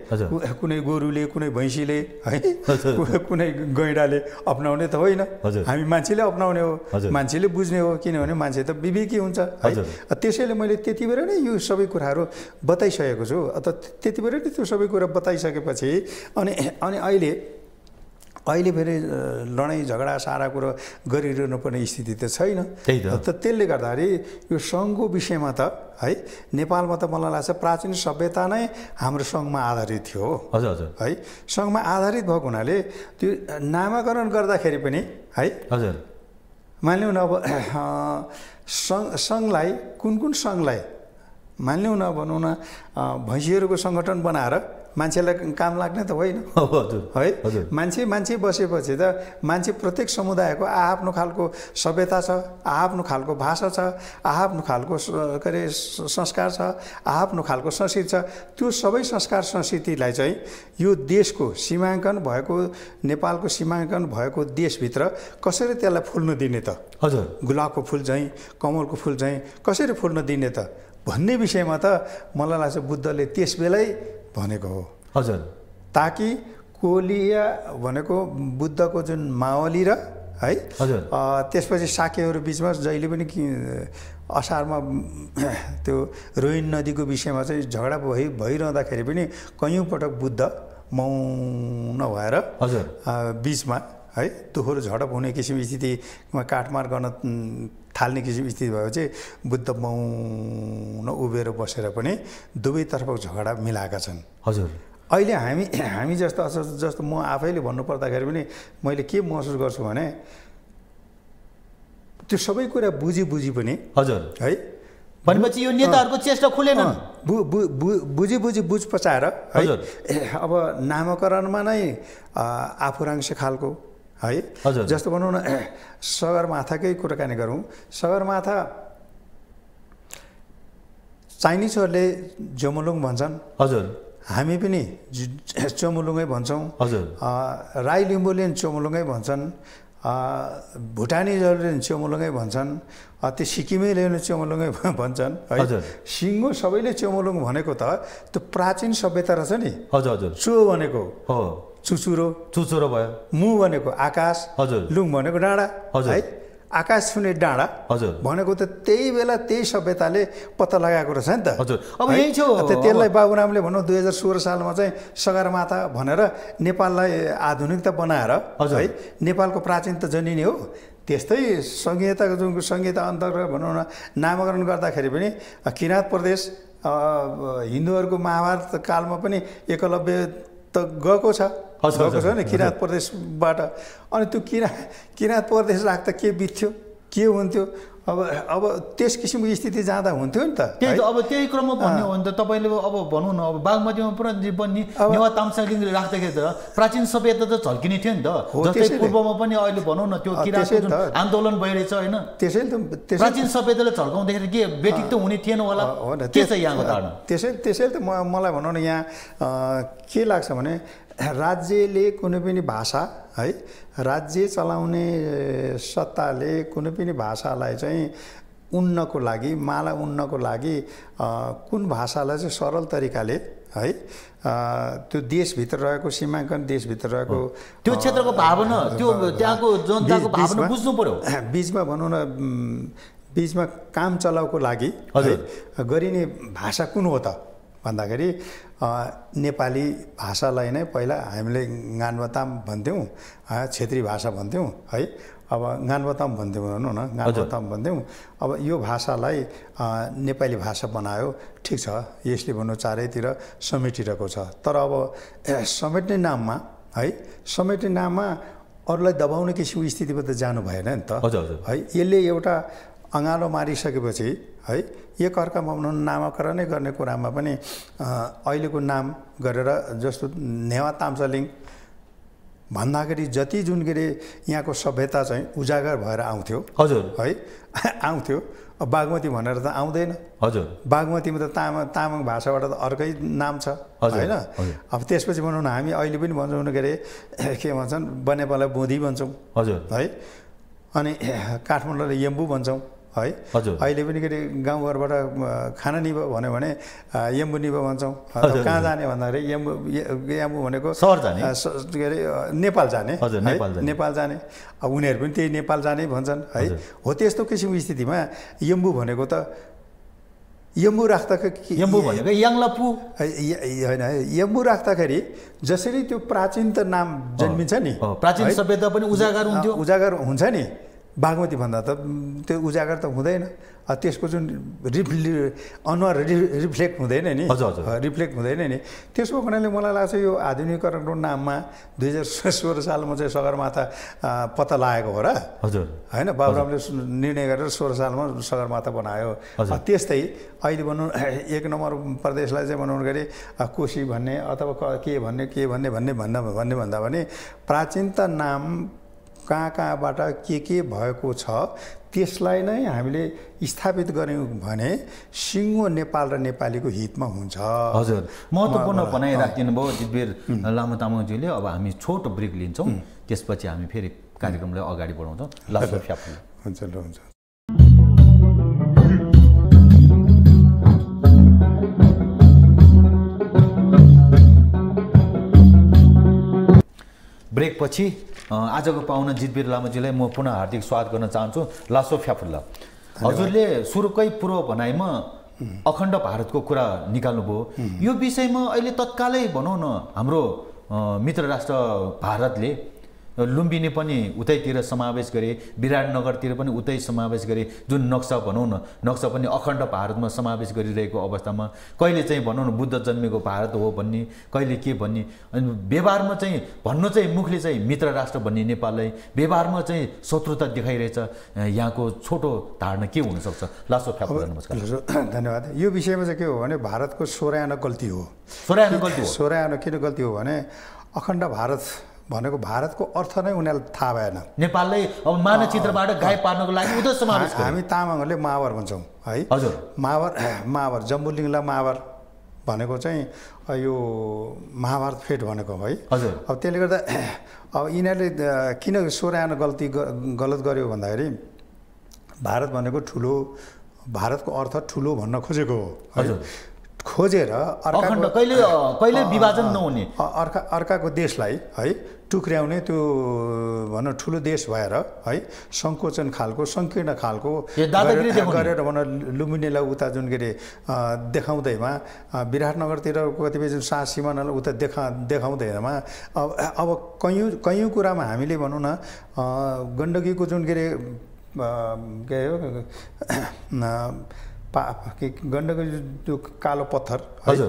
कुनै गोरुले कुनै भैँसीले है कुनै गैँडाले अप्नाउने त होइन हामी मान्छेले अप्नाउने हो मान्छेले बुझ्ने हो किनभने मान्छे त विवेकी हुन्छ है त्यसैले मैले त्यति नै यो सबै कुराहरू बताइसकेको छु अन्त त्यति बेला नै त्यो सबै कुरा बताइसकेपछि अनि अनि अहिले अहिले फेरि लडाइँ झगडा सारा कुरो गरिरहनु पर्ने स्थिति त छैन त त्यसले गर्दाखेरि यो सङ्घको विषयमा त है नेपालमा त मलाई लाग्छ प्राचीन सभ्यता नै हाम्रो सङ्घमा आधारित थियो हजुर हजुर है सङ्घमा आधारित भएको हुनाले त्यो नामाकरण गर्दाखेरि पनि है हजुर मान्यौँ न अब सङ सङ्घलाई कुन कुन सङ्घलाई मान्यौँ न भनौँ न भैँसीहरूको सङ्गठन बनाएर मान्छेलाई काम लाग्ने त होइन <laughs> है मान्छे मान्छे बसेपछि त मान्छे प्रत्येक समुदायको आआफ्नो खालको सभ्यता छ आआफ्नो खालको भाषा छ आआफ्नो खालको के अरे संस्कार छ आआफ्नो खालको संस्कृति छ त्यो सबै संस्कार संस्कृतिलाई चाहिँ यो देशको सीमाङ्कन भएको नेपालको सीमाङ्कन भएको देशभित्र कसरी त्यसलाई फुल्न दिने त हजुर गुलाबको फुल झैँ कमलको फुल झैँ कसरी फुल्न दिने त भन्ने विषयमा त मलाई लाग्छ बुद्धले त्यस बेलै भनेको हो हजुर ताकि कोलिया भनेको बुद्धको जुन मावली र है हजुर त्यसपछि साकेहरू बिचमा जहिले पनि असारमा <clears throat> त्यो रोहिन नदीको विषयमा चाहिँ झगडा भइ भइरहँदाखेरि पनि कैयौँ पटक बुद्ध मौन भएर हजुर बिचमा है दोहोरो झडप हुने किसिम स्थितिमा काटमार गर्न थाल्ने किसिम स्थिति भयो चाहिँ बुद्ध मौन उभिएर बसेर पनि दुवैतर्फ झगडा मिलाएका छन् हजुर अहिले हामी हामी जस्तो अस जस्तो म आफैले भन्नुपर्दाखेरि पनि मैले के महसुस गर्छु भने त्यो सबै कुरा बुझी बुझी पनि हजुर है भनेपछि यो नेताहरूको चेष्टा खुलेन बुझी बुझी बुझ पचाएर है अब नामकरणमा नै आफुराङ्से खालको है हजुर जस्तो भनौँ न सगरमाथाकै कुराकानी गरौँ सगरमाथा चाइनिजहरूले जोमुलुङ भन्छन् हजुर हामी पनि चोमुलुङै भन्छौँ हजुर राई लिम्बूले चोमुलुङै भन्छन् भुटानिजहरूले चोमुलुङै भन्छन् त्यो सिक्किमेले चोमुलुङै भन्छन् है सिङ्गो सबैले चोमुलुङ भनेको त त्यो प्राचीन सभ्यता रहेछ नि हजुर हजुर चो भनेको हो चुचुरो चुचुरो भयो मु भनेको आकाश हजुर लुङ भनेको डाँडा हजुर है आकाश छुने डाँडा हजुर भनेको त त्यही बेला त्यही सभ्यताले पत्ता लगाएको रहेछ नि त हजुर अब यही छ त्यसलाई बाबुरामले भनौँ दुई हजार सोह्र सालमा चाहिँ सगरमाथा भनेर नेपाललाई आधुनिकता बनाएर हजुर है नेपालको प्राचीन त जनिने हो त्यस्तै संहिताको जुन संहिता अन्तर्गत भनौँ न नामाकरण गर्दाखेरि पनि किराँत प्रदेश हिन्दूहरूको महाभारत कालमा पनि एकलव्य त गएको छ भएको छ नि किराँत प्रदेशबाट अनि त्यो किरा किराँत प्रदेश राख्दा के बित्थ्यो के हुन्थ्यो अब अब त्यस किसिमको स्थिति जाँदा हुन्थ्यो नि त त्यही त अब त्यही क्रममा भन्ने हो भने त तपाईँले अब भनौँ न अब बागमतीमा पुरा पनि नेवा केन्द्र राख्दाखेरि त प्राचीन सभ्यता त झल्किने थियो नि त जस्तै पूर्वमा पनि अहिले भनौँ न त्यो किराँतको आन्दोलन भइरहेछ होइन त्यसैले त प्राचीन सभ्यताले झल्काउँदाखेरि के व्यतीत हुने थिएन होला के छ यहाँको धारणा त्यसै त्यसैले त मलाई भनौँ न यहाँ के लाग्छ भने राज्यले कुनै पनि भाषा है राज्य चलाउने सत्ताले कुनै पनि भाषालाई चाहिँ उन्नको लागि माला उन्नको लागि कुन भाषालाई चाहिँ सरल तरिकाले है त्यो देशभित्र रहेको सीमाङ्कन देशभित्र रहेको त्यो क्षेत्रको भावना त्यो त्यहाँको जनताको भावना बुझ्नु पऱ्यो बिचमा भनौँ न बिचमा काम चलाउको लागि हजुर गरिने भाषा कुन हो त भन्दाखेरि नेपाली भाषालाई नै पहिला हामीले गानबताम भन्थ्यौँ क्षेत्रीय भाषा भन्थ्यौँ है अब गानबताम भन्थ्यौँ भनौँ न गानबताम भन्थ्यौँ अब यो भाषालाई नेपाली भाषा बनायो ठिक छ यसले भन्नु चारैतिर समेटिरहेको छ तर अब समेट्ने नाममा है समेट्ने नाममा अरूलाई दबाउने किसिमको स्थितिमा त जानु भएन नि त है यसले एउटा अँगालो मारिसकेपछि है एक अर्कामा भनौँ नामाकरणै गर्ने कुरामा पनि अहिलेको नाम गरेर जस्तो नेवा ताम्सलिङ भन्दाखेरि जति जुन के अरे यहाँको सभ्यता चाहिँ उजागर भएर आउँथ्यो हजुर है <laughs> आउँथ्यो बागमती भनेर त आउँदैन हजुर बागमतीमा त तामा तामाङ भाषाबाट त अर्कै नाम छ होइन अब त्यसपछि भनौँ न हामी अहिले पनि भन्छौँ के अरे <clears throat> के भन्छन् बनेपालाई बोधी भन्छौँ हजुर है अनि <clears throat> काठमाडौँलाई यम्बु भन्छौँ है हजुर अहिले पनि के अरे गाउँघरबाट खाना निभ भन्यो भने यम्बु निभ भन्छौँ कहाँ जाने भन्दाखेरि यम्बु यम्बु भनेको सहर जाने के अरे नेपाल जाने नेपाल जाने अब उनीहरू पनि त्यही नेपाल जाने भन्छन् है हो त्यस्तो किसिमको स्थितिमा यम्बु भनेको त यम्बु राख्दाखेरि यम्बु भनेको याङलापु होइन यम्बु राख्दाखेरि जसरी त्यो प्राचीन त नाम जन्मिन्छ नि प्राचीन सभ्यता पनि उजागर हुन्थ्यो उजागर हुन्छ नि बागमती भन्दा त त्यो उजागर त हुँदैन त्यसको जुन रिफ्लि अनुहार रि रिफ्लेक्ट हुँदैन नि हजुर रिफ्लेक्ट हुँदैन नि त्यसको कारणले मलाई लाग्छ यो आधुनिकरणको नाममा दुई हजार सोह्र सालमा चाहिँ सगरमाथा पत्ता लागेको हो र हजुर होइन बाबुरामले निर्णय गरेर सोह्र सालमा सगरमाथा बनायो त्यस्तै अहिले भनौँ एक नम्बर प्रदेशलाई चाहिँ भनौँ गरी कोशी भन्ने अथवा के भन्ने के भन्ने भन्ने भन्न भन्ने भन्दा भने प्राचीनता नाम कहाँ कहाँबाट के के भएको छ त्यसलाई नै हामीले स्थापित गऱ्यौँ भने सिङ्गो नेपाल र नेपालीको हितमा हुन्छ हजुर महत्त्वपूर्ण बनाइराखिदिनु राखिदिनु भयो जितवीर लामो तामाङज्यूले अब हामी छोटो ब्रेक लिन्छौँ त्यसपछि हामी फेरि कार्यक्रमलाई अगाडि बढाउँछौँ हुन्छ ल हुन्छ ब्रेकपछि आजको पाहुना जितवीर लामाजीलाई म पुनः हार्दिक स्वागत गर्न चाहन्छु लासो फ्याफुल्ला हजुरले सुरुकै पूर्व भनाइमा अखण्ड भारतको कुरा निकाल्नुभयो यो विषयमा अहिले तत्कालै भनौँ न हाम्रो मित्र राष्ट्र भारतले लुम्बिनी पनि उतैतिर समावेश गरे विराटनगरतिर पनि उतै समावेश गरे जुन नक्सा भनौँ न नक्सा पनि अखण्ड भारतमा समावेश गरिरहेको अवस्थामा कहिले चाहिँ भनौँ न बुद्ध जन्मेको भारत हो भन्ने कहिले के भन्ने अनि व्यवहारमा चाहिँ भन्नु चाहिँ मुखले चाहिँ मित्र राष्ट्र भन्ने नेपाललाई व्यवहारमा चाहिँ शत्रुता देखाइरहेछ यहाँको छोटो धारणा के हुनसक्छ लासो ठ्याप्पा नमस्कार धन्यवाद यो विषयमा चाहिँ के हो भने भारतको सोह्र गल्ती हो सोह्र गल्ती हो सोह्र किन गल्ती हो भने अखण्ड भारत भनेको भारतको अर्थ नै उनीहरूलाई थाहा भएन नेपाललाई अब मानचित्रबाट गाई पार्नको लागि उद्देश्य हामी तामाङहरूले मावर भन्छौँ है हजुर मावर <clears throat> मावर जम्बुलिङला मावर भनेको चाहिँ यो महाभारत फेट भनेको है हजुर अब त्यसले गर्दा <clears throat> अब यिनीहरूले किन सोरायन गल्ती गलत गर्यो भन्दाखेरि भारत भनेको ठुलो भारतको अर्थ ठुलो भन्न खोजेको हो हजुर खोजेर अर्का कहिले कहिले विभाजन नहुने अर्का अर्काको देशलाई है टुक्र्याउने त्यो भनौँ ठुलो देश भएर है सङ्कोचन खालको सङ्कीर्ण खालको गरेर भनौँ लुम्बिनीलाई उता जुन के अरे देखाउँदैमा विराटनगरतिर कतिपय जुन सा सिमानालाई उता देखा देखाउँदैमा अब अब कैयौँ कैयौँ कुरामा हामीले भनौँ न गण्डकीको जुन के अरे के हो पा गण्डकी त्यो कालो पत्थर हजुर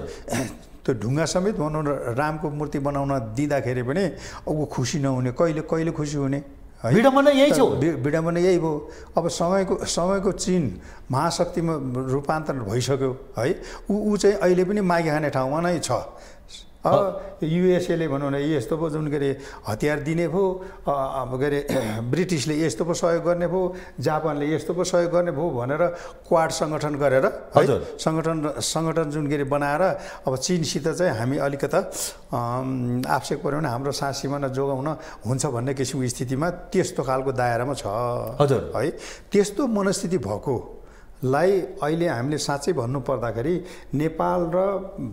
त्यो ढुङ्गा समेत न रामको मूर्ति बनाउन दिँदाखेरि पनि ऊ खुसी नहुने कहिले कहिले खुसी हुने विडम्बना यही छ विडम्बना यही भयो अब समयको समयको चिन महाशक्तिमा रूपान्तरण भइसक्यो है ऊ ऊ चाहिँ अहिले पनि माघी खाने ठाउँमा नै छ अब युएसएले भनौँ न यस्तो पो जुन के अरे हतियार दिने भयो अब के अरे <clears throat> ब्रिटिसले यस्तो पो सहयोग गर्ने भयो जापानले यस्तो पो सहयोग गर्ने भयो भनेर क्वाड सङ्गठन गरेर है सङ्गठन सङ्गठन जुन के अरे बनाएर अब चिनसित चाहिँ हामी अलिकता आवश्यक पऱ्यो भने हाम्रो सास सिमाना जोगाउन हुन्छ भन्ने किसिमको स्थितिमा त्यस्तो खालको दायरामा छ हजुर है त्यस्तो मनस्थिति भएको लाई अहिले हामीले साँच्चै भन्नु पर्दाखेरि नेपाल र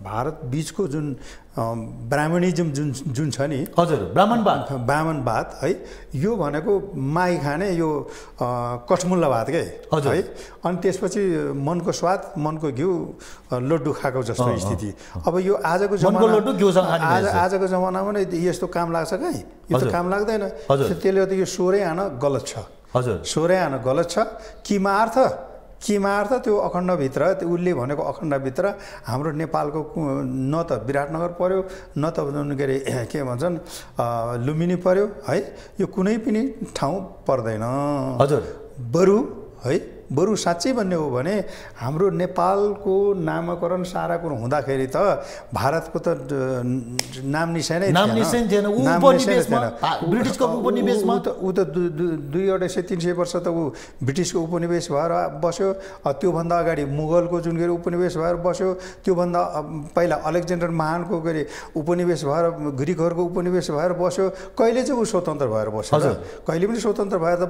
भारत बिचको जुन ब्राह्मणिजम जुन जुन छ नि हजुर ब्राह्मणवाद ब्राह्मणवाद है यो भनेको माई खाने यो कठमुल्ला भात के हजुर है अनि त्यसपछि मनको स्वाद मनको घिउ लड्डु खाएको जस्तो स्थिति अब यो आजको जमाना आज आजको जमानामा नै यस्तो काम लाग्छ कहीँ यो त काम लाग्दैन त्यसले गर्दा यो सोह्रै आन गलत छ हजुर सोह्रै आन गलत छ किमा अर्थ किमार त त्यो अखण्डभित्र त्यो उसले भनेको अखण्डभित्र हाम्रो नेपालको न त विराटनगर पऱ्यो न त के अरे <clears throat> के भन्छन् लुम्बिनी पऱ्यो है यो कुनै पनि ठाउँ पर्दैन हजुर बरु है बरु साँच्चै भन्ने हो भने हाम्रो नेपालको नामाकरण सारा कुरो हुँदाखेरि त भारतको त नाम निशानै थिएन ऊ त दुई अढाई सय तिन सय वर्ष त ऊ ब्रिटिसको उपनिवेश भएर बस्यो त्योभन्दा अगाडि मुगलको जुन के अरे उपनिवेश भएर बस्यो त्योभन्दा पहिला अलेक्जेन्डर महानको के अरे उपनिवेश भएर ग्रिकहरूको उपनिवेश भएर बस्यो कहिले चाहिँ ऊ स्वतन्त्र भएर बस्यो कहिले पनि स्वतन्त्र भएर त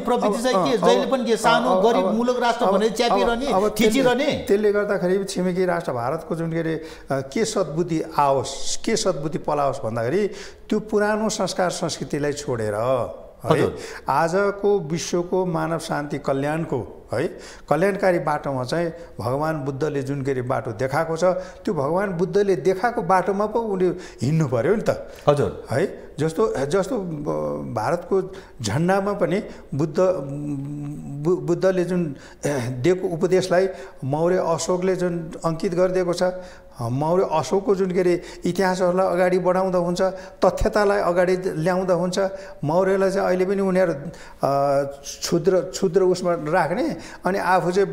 बसेन पनि के सानो गरिब मुलुक राष्ट्र भनेर च्यापिरहने थिचिरहने त्यसले गर्दाखेरि छिमेकी राष्ट्र भारतको जुन के अरे के सद्बुद्धि आओस् के सद्बुद्धि पलाओस् भन्दाखेरि त्यो पुरानो संस्कार संस्कृतिलाई छोडेर है आजको विश्वको मानव शान्ति कल्याणको है कल्याणकारी बाटोमा चाहिँ भगवान् बुद्धले जुन के अरे बाटो देखाएको छ त्यो भगवान् बुद्धले देखाएको बाटोमा पो उसले हिँड्नु पऱ्यो नि त हजुर है जस्तो जस्तो भारतको झन्डामा पनि बुद्ध बुद्धले जुन दिएको उपदेशलाई मौर्य अशोकले जुन अङ्कित गरिदिएको छ मौर्य अशोकको जुन के अरे इतिहासहरूलाई अगाडि बढाउँदा हुन्छ तथ्यतालाई अगाडि ल्याउँदा हुन्छ मौर्यलाई चाहिँ अहिले पनि उनीहरू क्षुद्र क्षुद्र उसमा राख्ने अनि आफू चाहिँ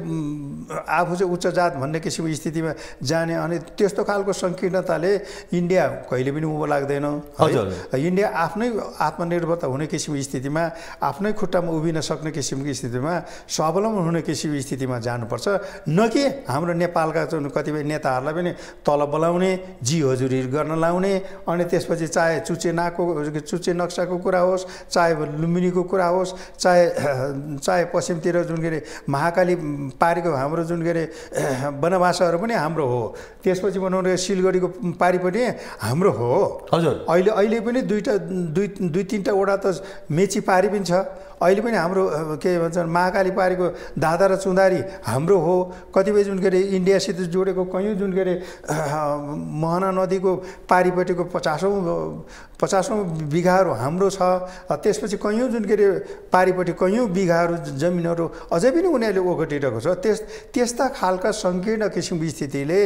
आफू चाहिँ उच्च जात भन्ने किसिमको स्थितिमा जाने अनि त्यस्तो खालको सङ्कीर्णताले इन्डिया कहिले पनि उँभो लाग्दैन इन्डिया आफ्नै आत्मनिर्भरता हुने किसिमको स्थितिमा आफ्नै खुट्टामा उभिन सक्ने किसिमको स्थितिमा स्वावलम्बन हुने किसिमको स्थितिमा जानुपर्छ न कि हाम्रो नेपालका जुन कतिपय नेताहरूलाई पनि तल बोलाउने जी हजुरी गर्न लाउने अनि त्यसपछि चाहे चुच्चे नाको चुच्चे नक्साको कुरा होस् चाहे लुम्बिनीको कुरा होस् चाहे चाहे पश्चिमतिर जुन के अरे महाकाली पारीको हाम्रो जुन के अरे वनवासहरू पनि हाम्रो हो त्यसपछि भनौँ सिलगढीको पारी पनि हाम्रो हो हजुर अहिले अहिले पनि दुई दुईवटा दुई दुई तिनवटा वडा त मेची पारी पनि छ अहिले पनि हाम्रो के भन्छ महाकाली पारेको धादा र चुँदारी हाम्रो हो कतिपय जुन के अरे इन्डियासित जोडेको कयौँ जुन के अरे महना नदीको पारिपट्टिको पचासौँ पचासौँ बिघाहरू हाम्रो छ त्यसपछि कयौँ जुन के अरे पारिपट्टि कयौँ बिघाहरू जमिनहरू अझै पनि उनीहरूले ओगटिरहेको छ त्यस त्यस्ता खालका सङ्कीर्ण किसिमको स्थितिले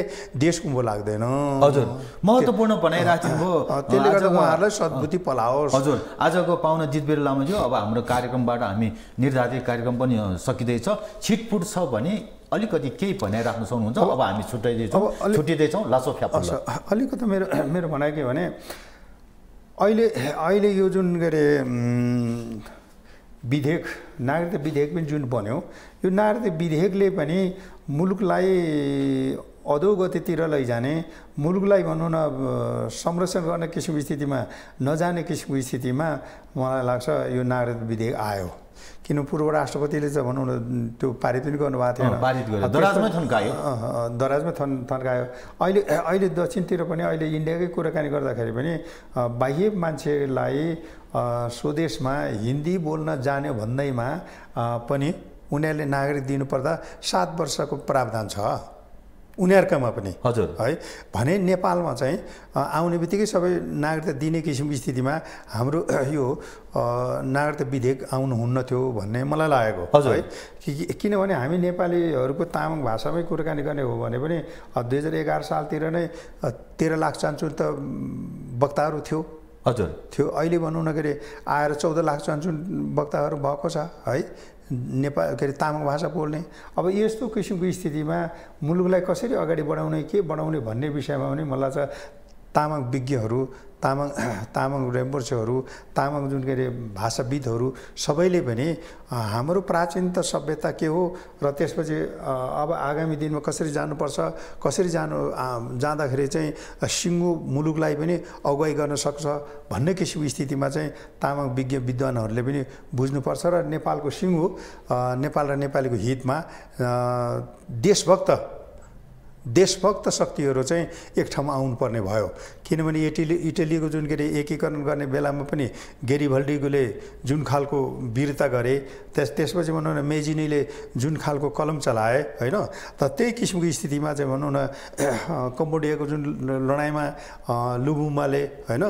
देश उँभो लाग्दैन हजुर महत्त्वपूर्ण बनाइरहेको हो त्यसले गर्दा उहाँहरूलाई सद्बुद्धि पलाओस् हजुर आजको पाहुना जितबेर लामाज्यू अब हाम्रो कार्यक्रम कार्यक्रमबाट हामी निर्धारित कार्यक्रम पनि सकिँदैछ छिटपुट छ भने अलिकति केही भनाइ राख्न सक्नुहुन्छ अब हामी छुट्याइदिन्छौँ छुट्टिँदैछौँ लासो फ्याप अलिकति मेरो मेरो भनाइ के भने अहिले अहिले यो जुन के अरे विधेयक नागरिकता विधेयक पनि जुन बन्यो यो नागरिकता विधेयकले पनि मुलुकलाई अधोगतितिर लैजाने मुलुकलाई भनौँ न संरक्षण गर्ने किसिमको स्थितिमा नजाने किसिमको स्थितिमा मलाई लाग्छ यो नागरिक विधेयक आयो किन पूर्व राष्ट्रपतिले त भनौँ न त्यो पारित पनि गर्नुभएको थिएन दराजमै थन्कायो दराजमै थन थन्कायो अहिले अहिले दक्षिणतिर पनि अहिले इन्डियाकै कुराकानी गर्दाखेरि पनि बाह्य मान्छेलाई स्वदेशमा हिन्दी बोल्न जान्यो भन्दैमा पनि उनीहरूले नागरिक दिनुपर्दा सात वर्षको प्रावधान छ उनीहरूकामा पनि हजुर है भने नेपालमा चाहिँ आउने बित्तिकै सबै नागरिकता दिने किसिम स्थितिमा हाम्रो यो नागरिकता विधेयक आउनु हुन्न थियो भन्ने मलाई लागेको हजुर है किनभने हामी नेपालीहरूको तामाङ भाषामै कुराकानी गर्ने हो भने पनि दुई हजार एघार सालतिर नै तेह्र लाख त वक्ताहरू थियो हजुर थियो अहिले भनौँ न के अरे आएर चौध लाख चान्चुन वक्ताहरू भएको छ है नेपाल के अरे तामाङ भाषा बोल्ने अब यस्तो किसिमको स्थितिमा मुलुकलाई कसरी अगाडि बढाउने के बढाउने भन्ने विषयमा पनि मलाई चाहिँ तामाङ विज्ञहरू तामाङ तामाङ रेम्बोर्सेहरू तामाङ जुन के अरे भाषाविदहरू सबैले पनि हाम्रो प्राचीन त सभ्यता के हो र त्यसपछि अब आगामी दिनमा कसरी जानुपर्छ कसरी जानु जाँदाखेरि चाहिँ सिङ्गो मुलुकलाई पनि अगुवाई गर्न सक्छ भन्ने किसिमको स्थितिमा चाहिँ तामाङ विज्ञ विद्वानहरूले पनि बुझ्नुपर्छ र नेपालको सिङ्गो नेपाल र नेपालीको हितमा देशभक्त देशभक्त शक्तिहरू चाहिँ एक ठाउँमा आउनुपर्ने भयो किनभने इटली इटलीको जुन के अरे एकीकरण गर्ने बेलामा पनि भल्डिगोले जुन खालको वीरता गरे त्यस त्यसपछि भनौँ न मेजिनीले जुन खालको कलम चलाए होइन त त्यही किसिमको स्थितिमा चाहिँ भनौँ न कम्बोडियाको जुन लडाइँमा लुबुम्बाले होइन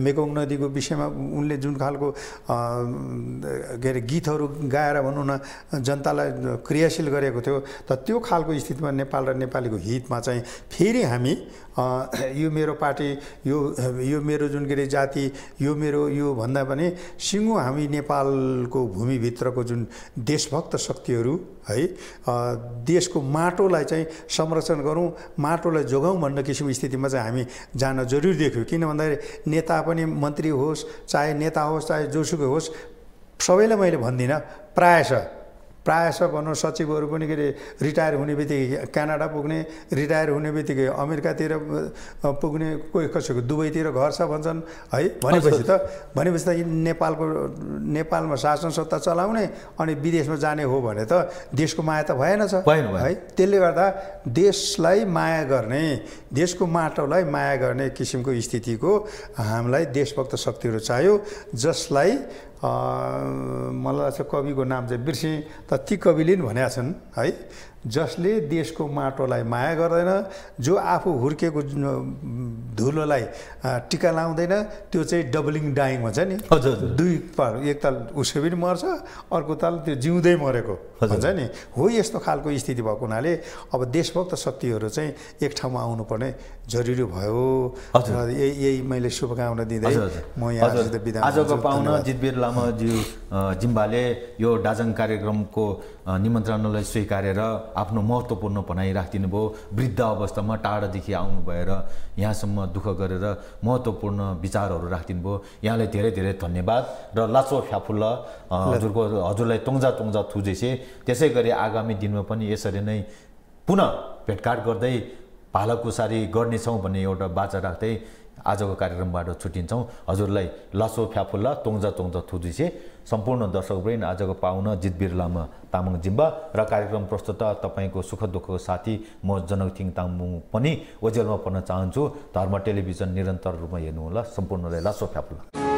मेकोङ नदीको विषयमा उनले जुन खालको के अरे गीतहरू गाएर भनौँ न जनतालाई क्रियाशील गरेको थियो त त्यो खालको स्थितिमा नेपाल र नेपालीको हितमा चाहिँ फेरि हामी <clears throat> यो मेरो पार्टी यो यो मेरो जुन के अरे जाति यो मेरो यो भन्दा पनि सिङ्गो हामी नेपालको भूमिभित्रको जुन देशभक्त शक्तिहरू है देशको माटोलाई चाहिँ संरक्षण गरौँ माटोलाई जोगाउँ भन्ने किसिमको स्थितिमा चाहिँ हामी जान जरुरी देख्यौँ किन भन्दाखेरि नेता पनि मन्त्री होस् चाहे नेता होस् चाहे जोसुकै होस् सबैलाई मैले भन्दिनँ प्रायः प्रायः भनौँ सचिवहरू पनि के अरे रिटायर हुने बित्तिकै क्यानाडा पुग्ने रिटायर हुने बित्तिकै अमेरिकातिर पुग्ने कोही कसैको दुबईतिर घर छ भन्छन् है भनेपछि त भनेपछि त नेपालको नेपालमा शासन सत्ता चलाउने अनि विदेशमा जाने हो भने त देशको माया त भएन छ है त्यसले गर्दा देशलाई माया गर्ने देशको माटोलाई माया गर्ने किसिमको स्थितिको हामीलाई देशभक्त शक्तिहरू चाहियो जसलाई मलाई लाग्छ कविको नाम चाहिँ बिर्सेँ त ती कविले पनि भनेका छन् है जसले देशको माटोलाई माया गर्दैन जो आफू हुर्केको धुलोलाई टिका लाउँदैन त्यो चाहिँ डबलिङ डाइङ हुन्छ नि हजुर दुई पाल एक ताल उसै पनि मर्छ अर्को ताल त्यो जिउँदै मरेको हुन्छ नि हो यस्तो खालको स्थिति भएको हुनाले अब देशभक्त शक्तिहरू चाहिँ एक ठाउँमा आउनुपर्ने जरुरी भयो यही यही मैले शुभकामना दिँदै म यहाँ आजको पाहुना जितवीर लामाज्यू जिम्बाले यो डाजाङ कार्यक्रमको निमन्त्रणालाई स्वीकारेर आफ्नो महत्त्वपूर्ण भनाइ राखिदिनु भयो वृद्ध अवस्थामा टाढादेखि आउनु भएर यहाँसम्म दुःख गरेर महत्त्वपूर्ण विचारहरू राखिदिनु भयो यहाँलाई धेरै धेरै धन्यवाद र लाचो फ्याफुल्ल हजुरको हजुरलाई तोङ्जा तोङ्जा थुजेसे त्यसै गरी आगामी दिनमा पनि यसरी नै पुनः भेटघाट गर्दै भालाकुसारी गर्नेछौँ भन्ने एउटा बाचा राख्दै आजको कार्यक्रमबाट छुट्टिन्छौँ हजुरलाई लसो फ्याफुल्ला तोङ्जा तोङ्जा थुजेसे सम्पूर्ण दर्शकवृन्द आजको पाहुना जितवीर लामा तामाङ जिम्बा र कार्यक्रम प्रस्तुत तपाईँको सुख दुःखको साथी म थिङ तामाङ पनि ओजेलमा पर्न चाहन्छु धर्म टेलिभिजन निरन्तर रूपमा हेर्नुहोला सम्पूर्णलाई लासो फ्याप्ला